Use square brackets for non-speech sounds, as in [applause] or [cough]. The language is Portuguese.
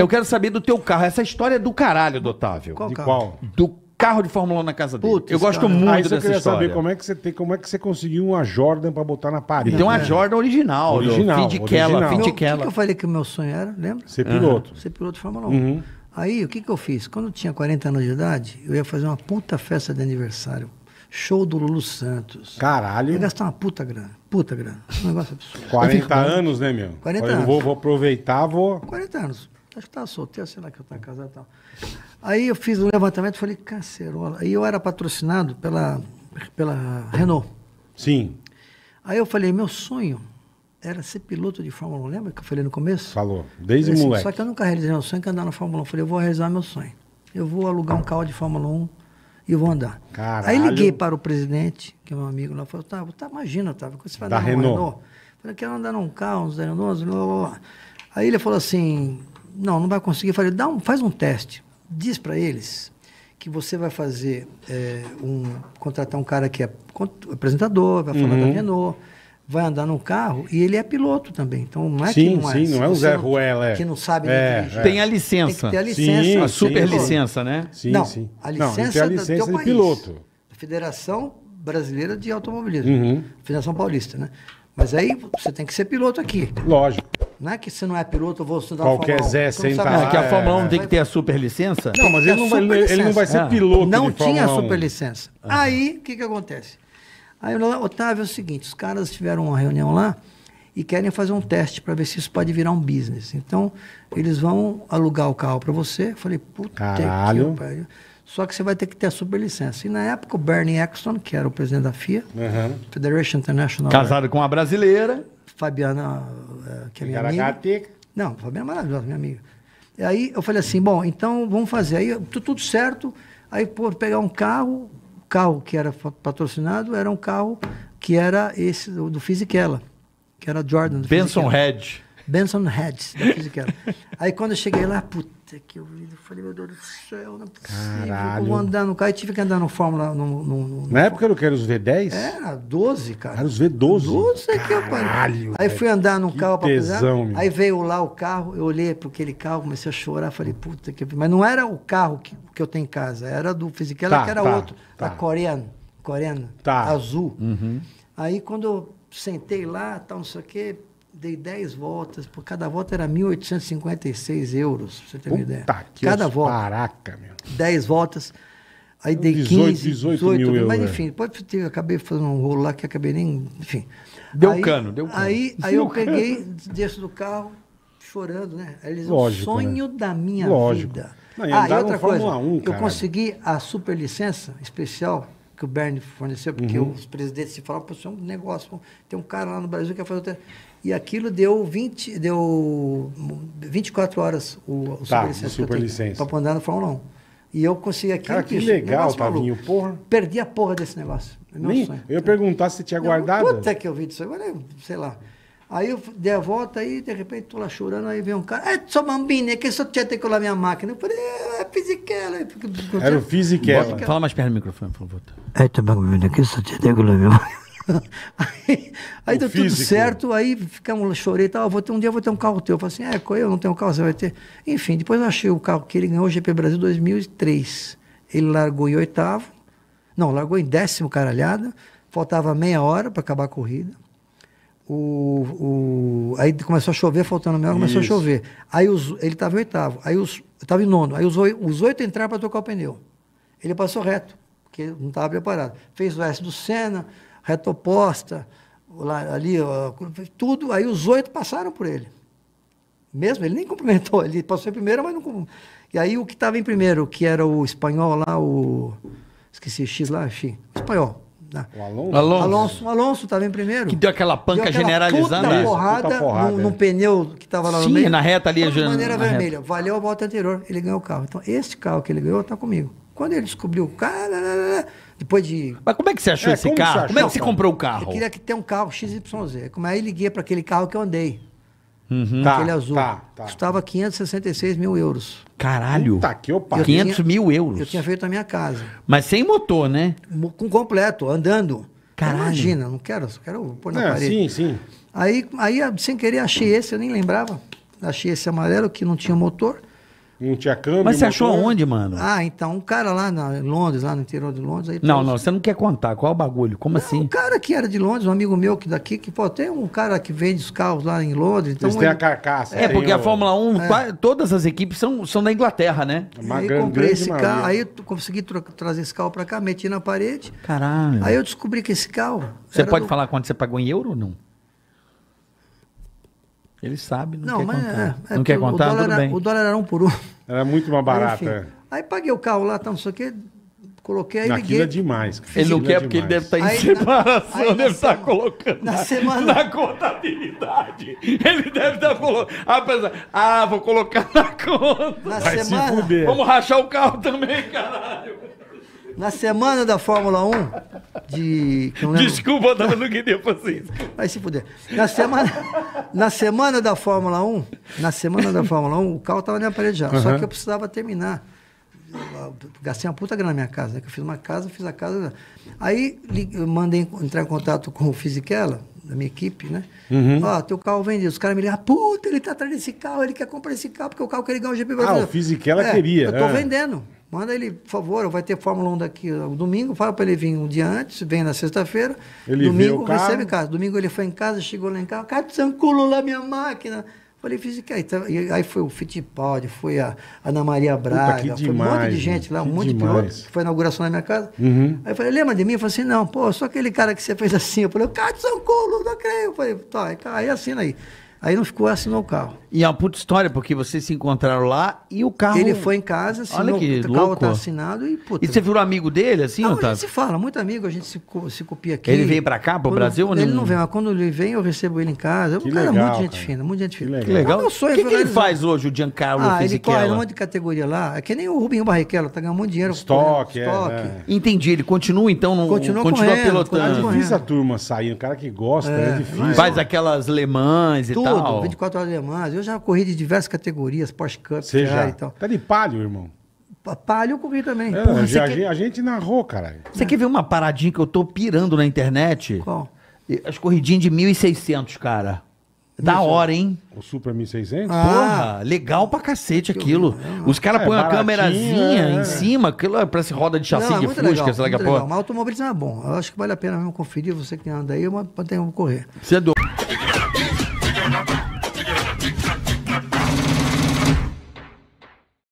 Eu quero saber do teu carro. Essa história é do caralho do Otávio. Qual De carro? qual? Do carro de Fórmula 1 na casa dele. Putz, eu gosto cara. muito dessa história. saber como é que você tem, como é que você conseguiu uma Jordan para botar na parede. Tem uma é. Jordan original, original, Fidkela, Fidkela. O que, que eu falei que o meu sonho era, lembra? Ser piloto. Uhum. Ser piloto de Fórmula 1. Uhum. Aí, o que, que eu fiz? Quando eu tinha 40 anos de idade, eu ia fazer uma puta festa de aniversário. Show do Lulu Santos. Caralho. Eu ia gastar uma puta grana. Puta grana. Um negócio absurdo. 40 anos, né, meu? 40 eu anos. Vou, vou aproveitar, vou... 40 anos acho que estava solteiro, sei lá que eu estava casado e tal. Aí eu fiz um levantamento e falei, cacerola. Aí eu era patrocinado pela, pela Renault. Sim. Aí eu falei, meu sonho era ser piloto de Fórmula 1, lembra que eu falei no começo? Falou, desde assim, moleque. Só que eu nunca realizei meu sonho, que é andar na Fórmula 1. Falei, eu vou realizar meu sonho. Eu vou alugar um carro de Fórmula 1 e vou andar. Caralho. Aí liguei para o presidente, que é meu amigo lá, falou, tá, tá imagina, tá, você vai da andar Renault. Renault? Falei, quero andar num carro, uns Renault, blá, blá, blá. Aí ele falou assim, não, não vai conseguir. Eu falei, dá um, faz um teste. Diz para eles que você vai fazer é, um contratar um cara que é apresentador, vai falar uhum. da Renault, vai andar num carro e ele é piloto também. Então não é sim, que não é, sim, não é o Zé Ruela, é. que não sabe é, é, Tem a licença. Tem a licença, sim, a super sim, licença, né? Sim, não, sim. A licença, não, a licença é do de país, piloto. Da Federação Brasileira de Automobilismo, uhum. Federação Paulista, né? Mas aí você tem que ser piloto aqui. Lógico. Não é que se não é piloto, eu vou estudar Qualquer Fórmula 1. Zé sem tá É que a é. Fórmula 1 é. tem que ter a superlicença. Não, mas ele, não vai, ele não vai ser piloto Não tinha superlicença. Aí, o que que acontece? Aí, Otávio, é o seguinte, os caras tiveram uma reunião lá e querem fazer um teste para ver se isso pode virar um business. Então, eles vão alugar o carro para você. Eu falei, puta Caralho. que pariu. Só que você vai ter que ter a superlicença. E na época, o Bernie Eccleston, que era o presidente da FIA, uhum. Federation International... Casado com uma brasileira. Fabiana, eh, que é minha amiga. Não, Fabiana é maravilhosa, minha amiga. E aí eu falei assim, bom, então vamos fazer. Aí tudo certo. Aí, por pegar um carro, o carro que era patrocinado era um carro que era esse do, Fisichella, que era Jordan. Benson Head. Benson Heads, da Física. Aí quando eu cheguei lá, puta que eu vi, falei, meu Deus do céu, não é possível. Caralho. andar no carro, eu tive que andar no Fórmula. No, no, no, Na época eu não era os V10? Era, 12, cara. Era os V12. 12 aqui, Caralho, Aí fui andar no carro pra tesão, pesar. Aí veio lá o carro, eu olhei pro aquele carro, comecei a chorar, falei, puta que. Mas não era o carro que, que eu tenho em casa, era do Fisical, tá, que era tá, outro, tá. da coreana, coreana, tá. azul. Uhum. Aí quando eu sentei lá, tal, não sei o quê dei 10 voltas, por cada volta era 1.856 euros, pra você ter uma ideia. Que cada volta. Caraca, meu. 10 voltas. Aí dei 18, 15, 18, 18 mil euros. Mas é. enfim, depois eu acabei fazendo um rolo lá que acabei nem. Enfim. Deu aí, cano, deu cano. Aí, aí deu eu cano. peguei, desço do carro, chorando, né? eles é Lógico, o né? sonho né? da minha Lógico. vida. Não, ah, e outra coisa, 1, eu consegui a superlicença especial que o Bernie forneceu, porque uhum. os presidentes se falam, isso é um negócio, tem um cara lá no Brasil que quer fazer o E aquilo deu 20, deu 24 horas o, o tá, superlicença para andar na Fórmula 1. E eu consegui aquilo. Cara, que legal, Tavinho, tá maluco. porra. Perdi a porra desse negócio. É Nem, sonho. Eu ia perguntar se tinha guardado. Puta que eu vi disso agora sei lá. Aí eu dei a volta e de repente tô lá chorando, aí vem um cara, é só bambina, é que só tinha que colar minha máquina. Eu falei, é, Física, é Fisichella. É Era o Fisichella. Fala mais perto do microfone, por favor. Aí tá bagulho aqui, só te digo, meu aí, deu tudo certo, aí ficamos, chorei e tal, vou ter, um dia vou ter um carro teu. Eu falei assim, é, é? eu não tenho um carro, você vai ter. Enfim, depois eu achei o carro que ele ganhou o GP Brasil 2003. Ele largou em oitavo, não, largou em décimo caralhada, faltava meia hora para acabar a corrida. O, o, aí começou a chover, faltando meia hora, começou Isso. a chover. Aí os, ele estava em oitavo, aí os, eu estava em nono. Aí os, os oito entraram para trocar o pneu. Ele passou reto, porque não estava preparado. Fez o S do Senna, reta oposta, lá, ali, ó, tudo. Aí os oito passaram por ele. Mesmo, ele nem [laughs] cumprimentou. Ele passou em primeiro, mas não. E aí o que estava em primeiro, que era o espanhol lá, o. Esqueci, X lá, X. Espanhol. O Alonso. Alonso. Alonso, Alonso tava em primeiro. Que deu aquela panca deu aquela generalizando. Puta né? porrada, puta porrada. É. Num, pneu que tava lá Sim, no meio. na reta ali. De maneira vermelha. Reta. Valeu a volta anterior. Ele ganhou o carro. Então, esse carro que ele ganhou tá comigo. Quando ele descobriu o carro, depois de. Mas como é que você achou é, esse carro? Achou, como é que você comprou o carro? Eu queria que ter um carro XYZ. É aí liguei para aquele carro que eu andei. Uhum. Tá, aquele azul. Tá, tá. Custava 566 mil euros. Caralho! opa. 500 tinha, mil euros. Eu tinha feito a minha casa. Mas sem motor, né? Com completo, andando. Caralho. Imagina, não quero, quero pôr na é, parede. Sim, sim. Aí, aí, sem querer, achei esse, eu nem lembrava. Achei esse amarelo que não tinha motor. Não tinha câmbio. Mas você achou aonde, onde, mano? Ah, então, um cara lá na, em Londres, lá no interior de Londres. Aí, não, não, você não quer contar. Qual é o bagulho? Como não, assim? Um cara que era de Londres, um amigo meu que daqui, que pô, tem um cara que vende os carros lá em Londres. Então Eles ele... têm a carcaça. É, porque o... a Fórmula 1, é. quase, todas as equipes são, são da Inglaterra, né? É uma aí grande, comprei esse carro, aí consegui tra trazer esse carro pra cá, meti na parede. Caralho. Aí eu descobri que esse carro. Você pode do... falar quanto você pagou em euro ou não? Ele sabe, não, não quer mas, contar. É, é não quer contar, dólar tudo era, bem. O dólar era um por um. Era muito mais barato, aí, enfim, é. aí paguei o carro lá, tá, não sei o quê, coloquei aí Naquilo liguei. é demais. Ele não é quer é porque ele deve estar tá em aí, separação, na, deve tá estar colocando na, semana... [laughs] na contabilidade. Ele deve estar tá colocando. Ah, ah, vou colocar na conta. Na Vai semana... se fuder. Vamos rachar o carro também, caralho. Na semana da Fórmula 1, de. Desculpa, eu tava, não queria fazer isso. mas se puder. Na semana, na semana da Fórmula 1, na semana da Fórmula 1, o carro tava na parede já. Uhum. Só que eu precisava terminar. gastei uma puta grana na minha casa, né? Que eu fiz uma casa, fiz a casa. Aí mandei entrar em contato com o Fisichella, da minha equipe, né? Uhum. Ó, teu carro vendido. Os caras me ligam, puta, ele tá atrás desse carro, ele quer comprar esse carro, porque o carro quer ligar o GP vai Ah, o Fisichella é, queria. Eu tô é. vendendo. Manda ele, por favor, vai ter Fórmula 1 daqui o domingo, fala para ele vir um dia antes, vem na sexta-feira. Ele domingo recebe em casa. Domingo ele foi em casa, chegou lá em casa, cara, desanculou lá minha máquina. Falei, fiz o que aí? Tá, aí foi o Fittipaldi, foi a Ana Maria Braga, Puta, demais, foi um monte de gente lá, um monte demais. de pilotos, que foi a inauguração da minha casa. Uhum. Aí eu falei, lembra de mim? Eu falei assim, não, pô, só aquele cara que você fez assim. Eu falei, o cara desanculou não creio. Eu falei, tá, aí assina aí. Aí não ficou, assinou o carro. E é uma puta história, porque vocês se encontraram lá e o carro. Ele foi em casa, assinou, Olha que o carro louco. tá assinado e puta. E você virou amigo dele, assim, não, Otávio? A gente se fala, muito amigo, a gente se, se copia aqui. Ele veio pra cá, pro quando, Brasil ou não? Ele não vem, mas quando ele vem, eu recebo ele em casa. Que o cara legal, é muito cara. gente fina, muito gente fina. Que legal. O que, que, ele faz hoje, o Giancarlo ah, Fisichella? Ele corre um monte de categoria lá. É que nem o Rubinho Barrichello, tá ganhando muito dinheiro. Estoque, é, né? Entendi, ele continua então no. Continua, continua correndo, pilotando. É difícil a turma sair, o cara que gosta, é, é difícil. Faz aquelas Mans e tal. 24 horas Mans. Eu já corri de diversas categorias, Porsche Cup, Você já? e tal. Tá de palio, irmão. Palio eu corri também. É, Porra, já, a, quer... gente, a gente narrou, caralho. Você é. quer ver uma paradinha que eu tô pirando na internet? Qual? As corridinhas de 1.600, cara. É da hora, hein? O super 1600? Ah, Porra, legal pra cacete aquilo. Os caras é, põem uma câmerazinha é. em cima, aquilo é, parece roda de chassi não, de é fusca, sei lá que é porra. Mas automobilismo é bom. Eu acho que vale a pena mesmo conferir, você que anda aí, Eu tenho que correr. Você é doido.